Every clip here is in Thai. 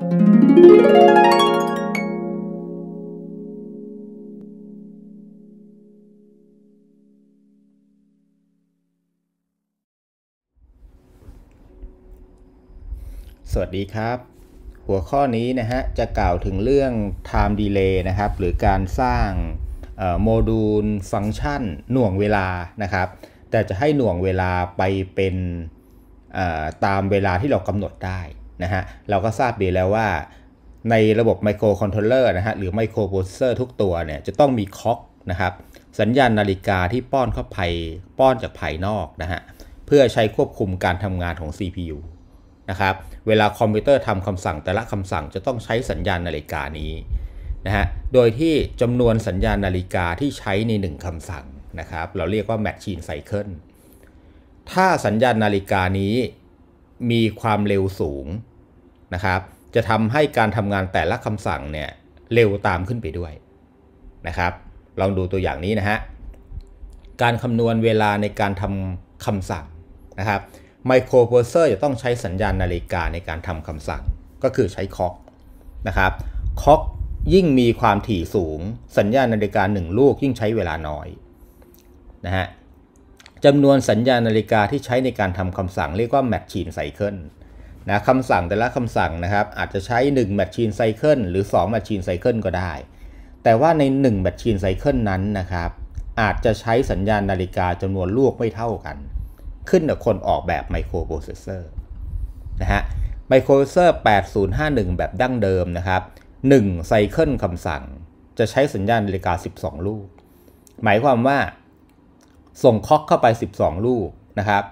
สวัสดีครับ หัวข้อนี้นะฮะ จะกล่าวถึงเรื่อง time delay นะครับ หรือการสร้างโมดูลฟังก์ชันหน่วงเวลานะครับ แต่จะให้หน่วงเวลาไปเป็นตามเวลาที่เรากำหนดได้นะฮะเราก็ทราบดีแล้วว่า ในระบบไมโครคอนโทรลเลอร์นะฮะหรือไมโครโปรเซสเซอร์ทุกตัวเนี่ยจะต้องมีค็อกนะครับสัญญาณนาฬิกาที่ป้อนเข้าไปป้อนจากภายนอกนะฮะเพื่อใช้ควบคุมการทำงานของ CPU นะครับเวลาคอมพิวเตอร์ทำคำสั่งแต่ละคำสั่งจะต้องใช้สัญญาณนาฬิกานี้นะฮะโดยที่จำนวนสัญญาณนาฬิกาที่ใช้ใน1คำสั่งนะครับเราเรียกว่า Machine Cycle ถ้าสัญญาณนาฬิกานี้มีความเร็วสูงนะครับ จะทำให้การทำงานแต่ละคำสั่งเนี่ยเร็วตามขึ้นไปด้วยนะครับลองดูตัวอย่างนี้นะฮะการคำนวณเวลาในการทำคำสั่งนะครับไมโครโปรเซอร์จะต้องใช้สัญญาณนาฬิกาในการทำคำสั่ง ก็คือใช้คอกนะครับคอกยิ่งมีความถี่สูง สัญญาณนาฬิกา 1 ลูกยิ่งใช้เวลาน้อยนะฮะจำนวนสัญญาณนาฬิกาที่ใช้ในการทำคำสั่งเรียกว่าแมชชีนไซเคิลนะคำสั่งแต่ละคำสั่งนะครับอาจจะใช้1 Machine Cycle หรือ2 Machine Cycle ก็ได้ แต่ว่าใน1 Machine Cycle นั้นนะครับ อาจจะใช้สัญญาณนาฬิกาจำนวนลูกไม่เท่ากัน ขึ้นกับคนออกแบบไมโครโปรเซสเซอร์นะฮะไมโครโปรเซสเซอร์8051 แบบดั้งเดิมนะครับ1ไซเคิลคำสั่ง จะใช้สัญญาณนาฬิกา 12 ลูก หมายความว่า ส่งค็อกเข้าไป 12 ลูกนะครับ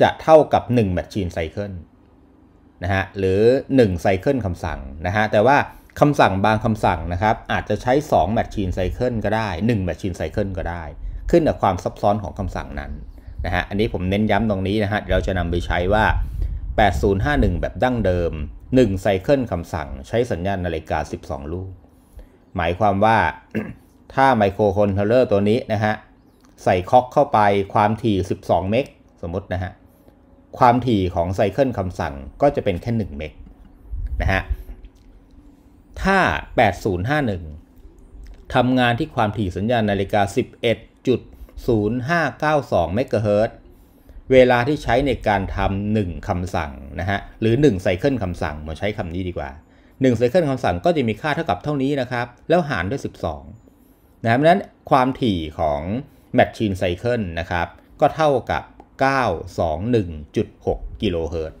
จะเท่ากับ 1 Machine Cycle นะฮะหรือ 1 Cycle คำสั่งนะฮะแต่ว่าคำสั่งบางคำสั่งนะครับอาจจะใช้ 2 Machine Cycle ก็ได้ 1 Machine Cycle ก็ได้ ขึ้นกับความซับซ้อนของคำสั่งนั้นนะฮะอันนี้ผมเน้นย้ำตรงนี้นะฮะเราจะนำไปใช้ว่า 8051 แบบดั้งเดิม 1 Cycle คำสั่ง ใช้สัญญาณนาฬิกา 12 ลูกหมายความว่าถ้าไมโครคอนโทรลเลอร์ตัวนี้นะฮะใส่คอกเข้าไปความถี่ 12 เมกสมมตินะฮะความถี่ของไซเคิลคำสั่งก็จะเป็นแค่ 1 เมกนะฮะ ถ้า 8051ทำงานที่ความถี่สัญญาณนาฬิกา11.0592เมกะเฮิรตเวลาที่ใช้ในการทำหนึ่งคำสั่งนะฮะ หรือ1ไซเคิลคำสั่งมาใช้คำนี้ดีกว่า1ไซเคิลคำสั่งก็จะมีค่าเท่ากับเท่านี้นะครับ แล้วหารด้วย 12 นะครับนั้นความถี่ของแมชชีนไซเคิลนะครับ ก็เท่ากับ921.6กิโลเฮิรตซ์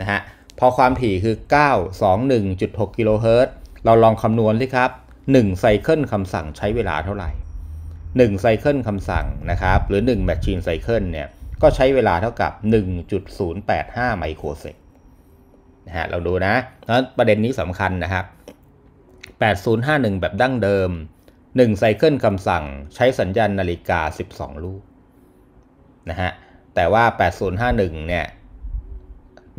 นะฮะ พอความถี่คือ 921.6กิโลเฮิรตซ์เราลองคำนวณสิครับ1ไซเคิลคำสั่งใช้เวลาเท่าไหร่1ไซเคิลคำสั่งนะครับ หรือ1แมชชีนไซเคิลเนี่ย ก็ใช้เวลาเท่ากับ 1.085ไมโครเซกนะฮะ เราดูนะแล้วประเด็นนี้สำคัญนะครับ 8051 แบบดั้งเดิม1ไซเคิลคำสั่งใช้สัญญาณนาฬิกา 12 ลูกนะฮะแต่ว่า 8051เนี่ย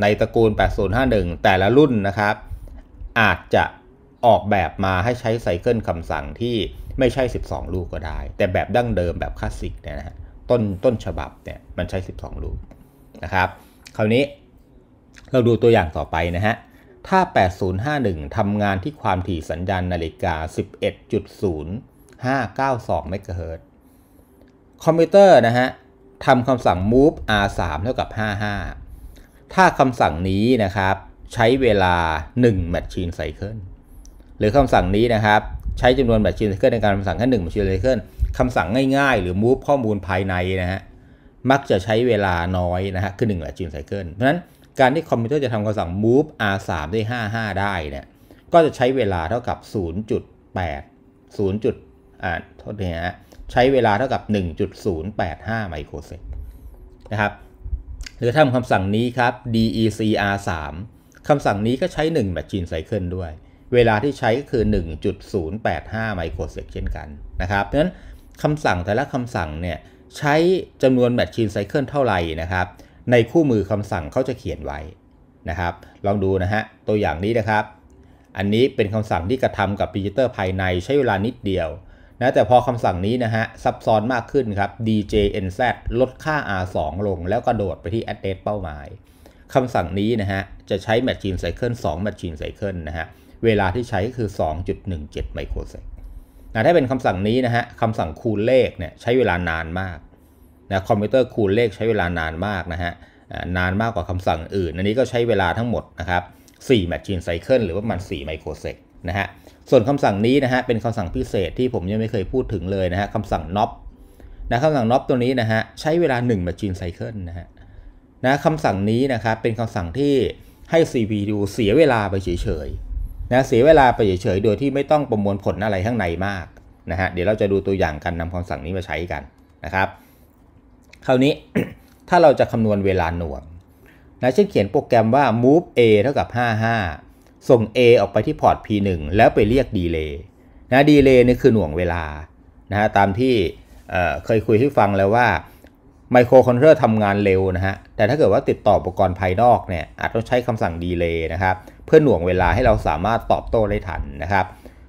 ในตระกูล 8051 แต่ละรุ่นนะครับ อาจจะออกแบบมาให้ใช้ไซเคิลคำสั่งที่ไม่ใช่ 12 ลูกก็ได้ แต่แบบดั้งเดิมแบบคลาสสิกเนี่ยนะต้นต้นฉบับเนี่ย มันใช้ 12 ลูกนะครับ คราวนี้เราดูตัวอย่างต่อไปนะฮะ ถ้า 8051ทำงานที่ความถี่สัญญาณนาฬิกา 11.0592เมกะเฮิรตซ์คอมพิวเตอร์นะฮะทำคำสั่ง move r 3เท่ากับ 55 ถ้าคำสั่งนี้นะครับ ใช้เวลา 1 machine cycle หรือคำสั่งนี้นะครับใช้จำนวน machine cycle ในการคำสั่งแค่ 1 machine cycle คำสั่งง่ายๆ หรือ move ข้อมูลภายในนะฮะ มักจะใช้เวลาน้อยนะฮะ คือ 1 machine cycle เพราะฉะนั้นการที่คอมพิวเตอร์จะทำคำสั่ง move r 3ด้วย55 ได้เนี่ย ก็จะใช้เวลาเท่ากับ 0.8 0. อ่าโทษนะฮะใช้เวลาเท่ากับ 1.085 ไมโครเซก นะครับ หรือทำคำสั่งนี้ครับ DECR 3คำสั่งนี้ก็ใช้1 Machine Cycle ด้วย เวลาที่ใช้ก็คือ 1.085 ไมโครเซกเช่นกันนะครับเพราะฉะนั้นคำสั่งแต่ละคำสั่งเนี่ยใช้จำนวน Machine Cycle เท่าไหร่นะครับ ในคู่มือคำสั่งเขาจะเขียนไว้นะครับ ลองดูนะฮะ ตัวอย่างนี้นะครับ อันนี้เป็นคำสั่งที่กระทำกับพิจิเตอร์ภายในใช้เวลานิดเดียวนะแต่พอคำสั่งนี้นะฮะซับซ้อนมากขึ้นครับ djnz ลดค่า r2 ลงแล้วกระโดดไปที่ address เป้าหมายคำสั่งนี้นะฮะจะใช้ machine cycle 2 machine cycle นะฮะเวลาที่ใช้ก็คือ 2.17ไมโครเซกนะถ้าเป็นคำสั่งนี้นะฮะคำสั่งคูณเลขเนี่ยใช้เวลานานมากนะคอมพิวเตอร์คูณเลขใช้เวลานานมากนะฮะนานมากกว่าคำสั่งอื่นอันนี้ก็ใช้เวลาทั้งหมดนะครับ4 machine cycle หรือว่ามันมาณ4ไมโครเซกนะฮะส่วนคำสั่งนี้นะฮะเป็นคำสั่งพิเศษที่ผมยังไม่เคยพูดถึงเลยนะฮะคำสั่งน็อปนะคำสั่งน็อปตัวนี้นะฮะใช้เวลา1 machine cycle นะฮะนะคำสั่งนี้นะครับเป็นคำสั่งที่ให้ CPU เสียเวลาไปเฉยๆนะเสียเวลาไปเฉยๆโดยที่ไม่ต้องประมวลผลอะไรข้างในมากนะฮะเดี๋ยวเราจะดูตัวอย่างการนำคำสั่งนี้มาใช้กันนะครับคราวนี้ถ้าเราจะคำนวณเวลาหน่วงนะเช่นเขียนโปรแกรมว่า move a เท่ากับ55ส่ง A ออกไปที่พอร์ต P1 แล้วไปเรียกดีเลย์นะดีเลย์นี่คือหน่วงเวลานะฮะตามที่เคยคุยให้ฟังแล้วว่าไมโครคอนโทรลเลอร์ทำงานเร็วนะฮะแต่ถ้าเกิดว่าติดต่ออุปกรณ์ภายนอกเนี่ยอาจต้องใช้คำสั่งดีเลย์นะครับเพื่อหน่วงเวลาให้เราสามารถตอบโต้ได้ทันนะครับ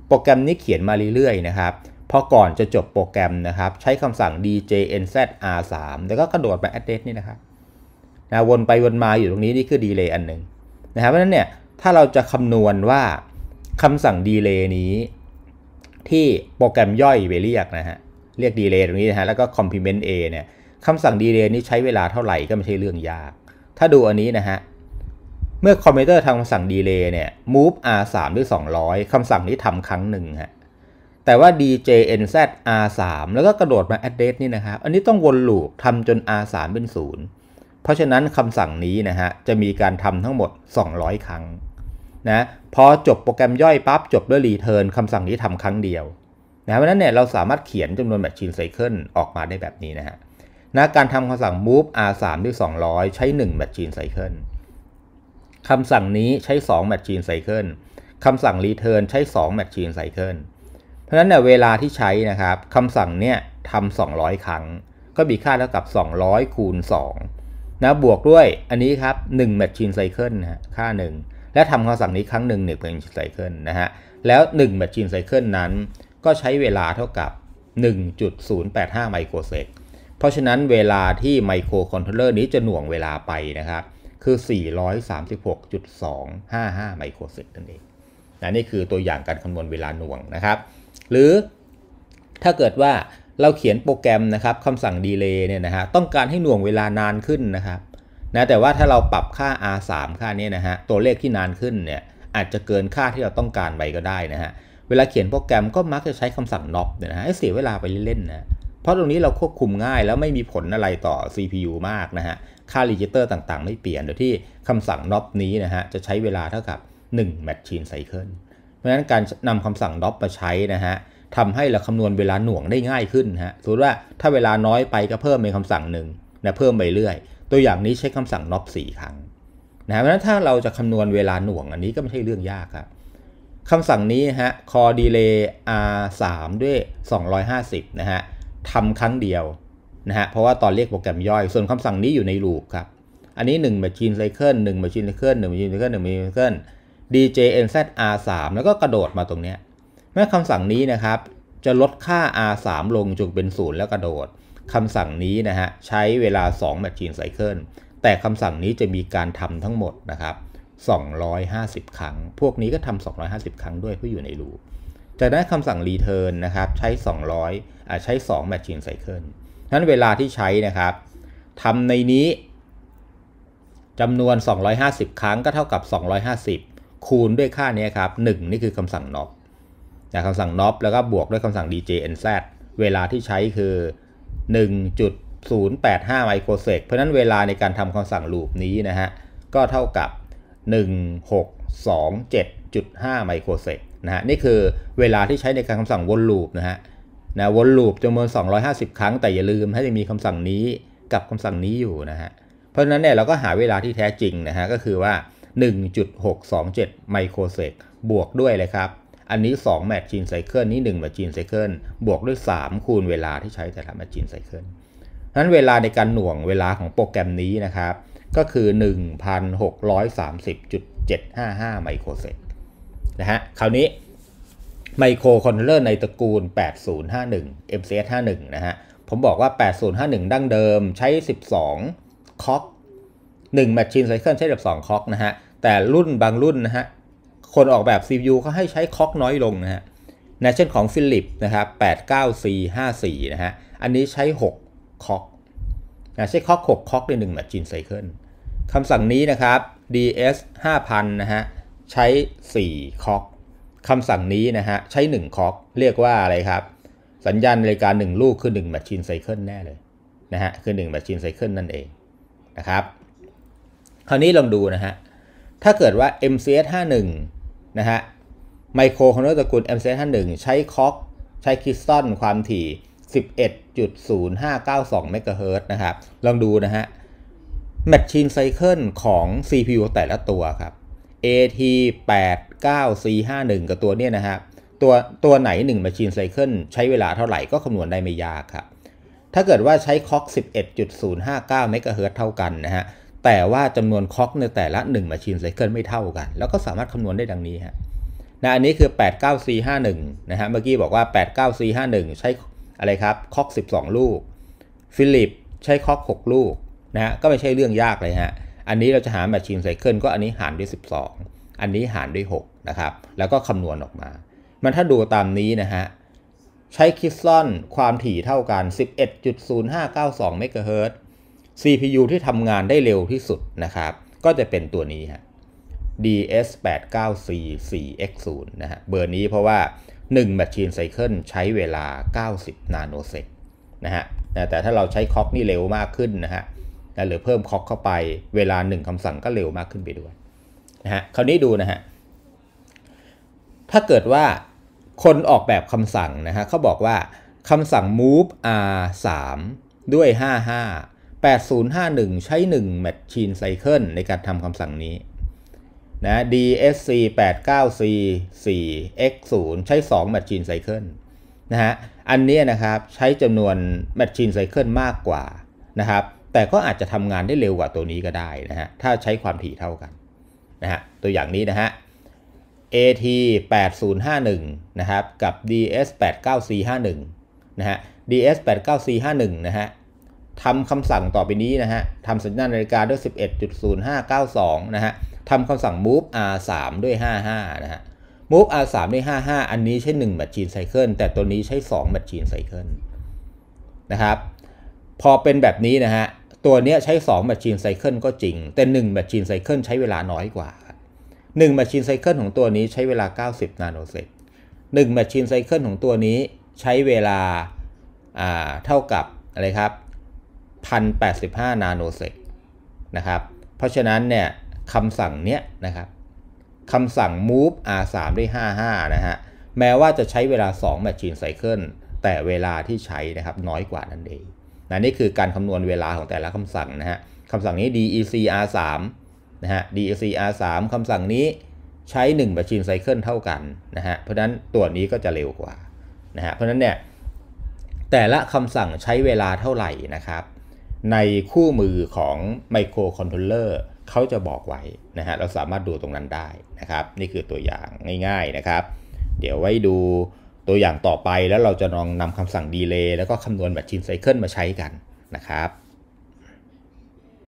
โปรแกรมนี้เขียนมาเรื่อยๆนะครับพอก่อนจะจบโปรแกรมนะครับใช้คำสั่ง djnzr3 แล้วก็กระโดดไป address นี่นะครับนะวนไปวนมาอยู่ตรงนี้นี่คือดีเลย์อันหนึ่งนะครับเพราะนั้นเนี่ยถ้าเราจะคำนวณว่าคำสั่งดีเลย์นี้ที่โปรแกรมย่อยไปเรียกนะฮะ เรียกดีเลย์ตรงนี้นะฮะ แล้วก็คอมพิเมนต์ a เนี่ย คำสั่งดีเลย์นี้ใช้เวลาเท่าไหร่ก็ไม่ใช่เรื่องยาก ถ้าดูอันนี้นะฮะ เมื่อคอมพิวเตอร์ทำคำสั่งดีเลย์เนี่ย move r 3ด้วย200คำสั่งนี้ทำครั้งหนึ่งฮะ แต่ว่า djnz r 3แล้วก็กระโดดมา address นี่นะครับอันนี้ต้องวนลูปทำจน r 3เป็น 0เพราะฉะนั้นคำสั่งนี้นะฮะ จะมีการทำทั้งหมด 200 ครั้ง นะ พอ จบ โปรแกรม ย่อย ปั๊บ จบ ด้วยรีเทิร์นคำสั่งนี้ทำครั้ง เดียวนะเพราะนั้น เนี่ย เรา สามารถ เขียนจำนวนแมชชีนไซเคิลออกมา ได้ แบบนี้นะฮะนะ การทำคำสั่ง move r3 ด้วย200 ใช้1 machine cycle คำสั่งนี้ ใช้2 machine cycle คำสั่ง return ใช้2 machine cycle เพราะฉะนั้นเนี่ยเวลาที่ใช้ นะครับคำสั่ง เนี่ยทำ200 ครั้ง ก็มีค่าเท่ากับ 200คูณ2นะบวกด้วยอันนี้ครับ1 Machine Cycle นะฮะค่า1 และทำคำสั่งนี้ครั้งหนึ่ง1 Machine Cycle นะฮะแล้ว 1 Machine Cycle นั้น ก็ใช้เวลาเท่ากับ 1.085ไมโครเซกเพราะฉะนั้นเวลาที่ไมโครคอนโทรลเลอร์นี้จะหน่วงเวลาไปนะครับคือ 436.255ไมโครเซกนั่นเองนะนี่คือตัวอย่างการคำนวณเวลาหน่วงนะครับ หรือถ้าเกิดว่าเราเขียนโปรแกรมนะครับคำสั่งดีเลย์เนี่ยนะฮะต้องการให้หน่วงเวลานานขึ้นนะครับนะแต่ว่าถ้าเราปรับค่า r 3ค่านี้นะฮะตัวเลขที่นานขึ้นเนี่ยอาจจะเกินค่าที่เราต้องการไปก็ได้นะฮะเวลาเขียนโปรแกรมก็มักจะใช้คำสั่ง n o b เนี่ยนะฮะเสียเวลาไปเล่นๆนะเพราะตรงนี้เราควบคุมง่ายแล้วไม่มีผลอะไรต่อ CPU มากนะฮะค่ารีจิสเตอร์ต่างๆไม่เปลี่ยนโดยที่คำสั่งน n o ปนี้นะฮะจะใช้เวลาเท่ากับ1 machine cycle เพราะฉะนั้นการนำคำสั่งน n o ปมาใช้นะฮะทำให้เราคำนวณเวลาหน่วงได้ง่ายขึ้นฮะสมมติว่าถ้าเวลาน้อยไปก็เพิ่มเป็นคำสั่งหนึ่งนะเพิ่มไปเรื่อย ตัวอย่างนี้ใช้คำสั่งน็อป4ครั้งนะเพราะฉะนั้นถ้าเราจะคำนวณเวลาหน่วง อันนี้ก็ไม่ใช่เรื่องยากครับคำสั่งนี้ฮะ call delay r 3ด้วย 250 นะฮะทำครั้งเดียวนะฮะเพราะว่าตอนเรียกโปรแกรมย่อย ส่วนคำสั่งนี้อยู่ในลูปครับ อันนี้ 1 machine cycle 1 machine cycle 1 machine cycle 1 machine cycle djnzr 3แล้วก็กระโดดมาตรงเนี้ยแม้คำสั่งนี้นะครับ จะลดค่า R3 ลงจนเป็นศูนย์แล้วกระโดด คำสั่งนี้นะฮะใช้เวลา 2 Machine Cycle แต่คำสั่งนี้จะมีการทำทั้งหมดนะครับ250 ครั้ง พวกนี้ก็ทำ250 ครั้งด้วยเพื่ออยู่ในรูจะได้คำสั่ง Return นะครับใช้ 200อ่าใช้2 Machine Cycle นั้นเวลาที่ใช้นะครับทำในนี้จำนวน 250 ครั้งก็เท่ากับ 250 คูณด้วยค่านี้ครับ1นี่คือคำสั่งน็อกากคำสั่ง nop แล้วก็บวกด้วยคำสั่ง djnz เวลาที่ใช้คือ 1.085ไมโครเซกเพราะนั้นเวลาในการทำคำสั่งลูปนี้นะฮะก็เท่ากับ1627.5ไมโครเซกนะฮะนี่คือเวลาที่ใช้ในการคำสั่งวนลูปนะฮะนะวนลูปจำนวน250 ครั้งแต่อย่าลืมห้าจะมีคำสั่งนี้กับคำสั่งนี้อยู่นะฮะเพราะฉะนั้นเนี่ยเราก็หาเวลาที่แท้จริงนะฮะก็คือว่า 1.627ไมโครเซกบวกด้วยเลยครับอันนี้2แมตช์จีนไซเคิลนี้1แมตช์จีนไซเคิลบวกด้วย 3 คูณเวลาที่ใช้แต่ละแมตช์จีนไซเคิลนั้นเวลาในการหน่วงเวลาของโปรแกรมนี้นะครับ ก็คือ 1630.755ไมโครเซกนะฮะคราวนี้ไมโครคอนโทรลเลอร์ในตระกูล 8051 MCS 51นะฮะผมบอกว่า 8051 ดั้งเดิมใช้ 12คอก1แมชชีนไซเคิลใช้12คอกนะฮะแต่รุ่นบางรุ่นนะฮะคนออกแบบ CPU เขาให้ใช้คอกน้อยลงนะฮะนะเช่นของฟิลิปนะครับ 89C54 นะฮะ อันนี้ใช้6คอกนะใช้คอก6คลอกใน1แมชชีนไซเคิลคำสั่งนี้นะครับ DS 5000นะฮะใช้ 4คอกคำสั่งนี้นะฮะใช้1คอกเรียกว่าอะไรครับสัญญาณนาฬิกา1ลูกคือ1แมชชีนไซเคิลแน่เลยนะฮะคือ1แมชชีนไซเคิลนั่นเองนะครับคราวนี้ลองดูนะฮะถ้าเกิดว่า MCS 51นะฮะไมโครคอนโดตระกูล MZ51 ใช้คอกใช้คริสตัลความถี่ 11.0592 เมกะเฮิรต์นะครับลองดูนะฮะแมชชีนไซเคิลของ CPU แต่ละตัวครับ AT89C51 กับตัวเนี้ยนะครับตัว ตัวไหน1 Machine Cycle ใช้เวลาเท่าไหร่ก็คำนวณได้ไม่ยากครับ ถ้าเกิดว่าใช้คอก11.059เเมกะฮิร์เท่ากันนะฮะแต่ว่าจำนวนคอกในแต่ละ1 Machine Cycle ไม่เท่ากันแล้วก็สามารถคำนวณได้ดังนี้ฮะนะอันนี้คือ 89C51 นะฮะเมื่อกี้บอกว่า 89C51 ใช้อะไรครับคอก 12 ลูกฟิลิปใช้คอก 6 ลูกนะฮะก็ไม่ใช่เรื่องยากเลยฮะอันนี้เราจะหา Machine Cycle ก็อันนี้หารด้วย 12 อันนี้หารด้วย 6 นะครับแล้วก็คำนวณออกมา มันถ้าดูตามนี้นะฮะใช้คิสซอนความถี่เท่ากัน 11.0592 เมกะเฮิรตซ์ CPU ที่ทำงานได้เร็วที่สุดนะครับ ก็จะเป็นตัวนี้ฮะ DS89C 4X0 นะฮะ เบอร์นี้เพราะว่า1 Machine Cycle ใช้เวลา 90นาโนเซกนะฮะ แต่ถ้าเราใช้คอกนี่เร็วมากขึ้นนะฮะหรือเพิ่มคอกเข้าไปเวลา 1คำสั่งก็เร็วมากขึ้นไปด้วยนะฮะ คราวนี้ดูนะฮะ ถ้าเกิดว่า คนออกแบบคำสั่งนะฮะเขาบอกว่าคำสั่ง move r 3ด้วย 55 8051 ใช้ 1 Machine Cycle ในการทำคำสั่งนี้นะ DSC 89C 4 X0 ใช้ 2 Machine Cycle นะฮะอันนี้นะครับ ใช้จำนวน Machine Cycle มากกว่านะครับแต่ก็อาจจะทำงานได้เร็วกว่าตัวนี้ก็ได้นะฮะถ้าใช้ความถี่เท่ากันนะฮะตัวอย่างนี้นะฮะ AT 8051นะครับกับ DS 89C 51นะฮะ DS 89C 51นะฮะทำคำสั่งต่อไปนี้นะฮะทำสัญญาณนาฬิกาด้วย 11.0592 นะฮะทำคำสั่ง move r3 ด้วย 55 นะฮะ move r3 ด้วย 55 อันนี้ใช้1 machine cycle แต่ตัวนี้ใช้ 2 machine cycle นะครับ พอเป็นแบบนี้นะฮะ ตัวนี้ใช้2 machine cycle ก็จริง แต่1 machine cycle ใช้เวลาน้อยกว่า 1 machine cycle ของตัวนี้ใช้เวลา 90 นาโนเซก1 machine cycle ของตัวนี้ใช้เวลาเท่ากับอะไรครับ1,085นาโนเซกนะครับ เพราะฉะนั้นเนี่ยคำสั่งเนี้ยนะครับคำสั่ง move r3 ด้วย55 นะฮะ แม้ว่าจะใช้เวลา2 machine cycle แต่เวลาที่ใช้นะครับน้อยกว่านั่นเองนะนี่คือการคำนวณเวลาของแต่ละคำสั่งนะฮะคำสั่งนี้ DEC R3 นะฮะ DEC R3 คำสั่งนี้ใช้1 machine cycle เท่ากันนะฮะเพราะนั้นตัวนี้ก็จะเร็วกว่านะฮะเพราะนั้นเนี่ยแต่ละคำสั่งใช้เวลาเท่าไหร่นะครับในคู่มือของไมโครคอนโทรลเลอร์เขาจะบอกไว้นะฮะเราสามารถดูตรงนั้นได้นะครับ นี่คือตัวอย่างง่ายๆนะครับ เดี๋ยวไว้ดูตัวอย่างต่อไปแล้วเราจะลองนำคำสั่งดีเลย์แล้วก็คำนวณแบบชินไซเคิลมาใช้กันนะครับ